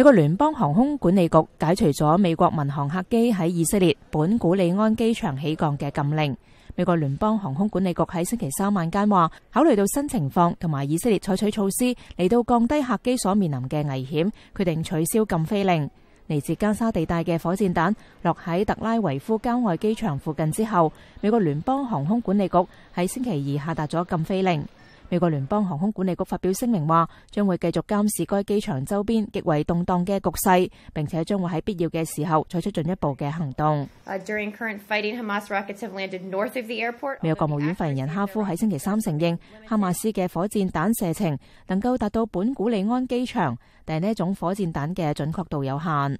美国联邦航空管理局解除咗美国民航客机喺以色列本古里安机场起降嘅禁令。美国联邦航空管理局喺星期三晚间话，考虑到新情况同埋以色列采取措施嚟到降低客机所面临嘅危险，决定取消禁飞令。嚟自加沙地带嘅火箭弹落喺特拉维夫郊外机场附近之后，美国联邦航空管理局喺星期二下达咗禁飞令。美国联邦航空管理局发表声明话，将会继续监视该机场周边极为动荡嘅局势，并且将会喺必要嘅时候采取进一步嘅行动。美国国务院发言人哈夫喺星期三承认，哈马斯嘅火箭弹射程能够达到本古里安机场，但系呢一种火箭弹嘅准确度有限。